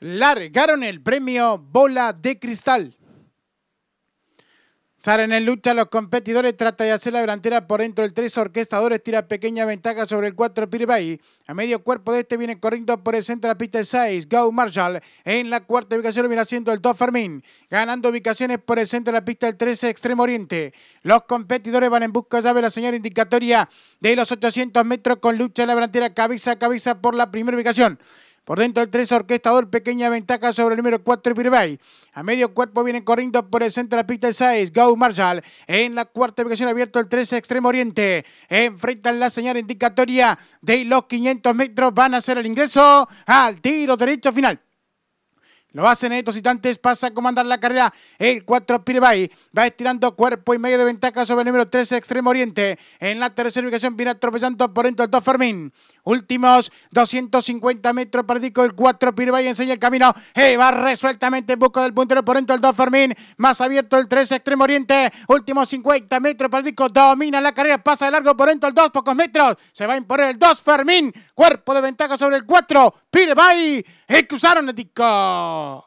largaron el premio Bola de Cristal. Salen en lucha los competidores, trata de hacer la delantera por dentro del 3 orquestadores, tira pequeña ventaja sobre el 4 Piribay. A medio cuerpo de este viene corriendo por el centro de la pista el 6, Go Marshall. En la cuarta ubicación lo viene haciendo el 2 Fermín, ganando ubicaciones por el centro de la pista el 13 Extremo Oriente. Los competidores van en busca ya de la señal indicatoria de los 800 metros con lucha en la delantera cabeza a cabeza por la primera ubicación. Por dentro el 3 Orquestador, pequeña ventaja sobre el número 4 Birbay. A medio cuerpo vienen corriendo por el centro de la pista el 6, Gau Marshall. En la cuarta ubicación abierto el 13 Extremo Oriente. Enfrentan la señal indicatoria de los 500 metros. Van a hacer el ingreso al tiro derecho final. Lo hacen estos citantes, pasa a comandar la carrera el 4 Piribay. Va estirando cuerpo y medio de ventaja sobre el número 13 Extremo Oriente. En la tercera ubicación viene atropellando por dentro el 2 Fermín. Últimos 250 metros para Dico, el 4 Piribay enseña el camino. Hey, eh, va resueltamente en busca del puntero por dentro el 2 Fermín. Más abierto el 3 Extremo Oriente. Últimos 50 metros para Dico, domina la carrera, pasa de largo por dentro el 2, pocos metros. Se va a imponer el 2 Fermín. Cuerpo de ventaja sobre el 4 Piribay. Y eh, cruzaron el disco saw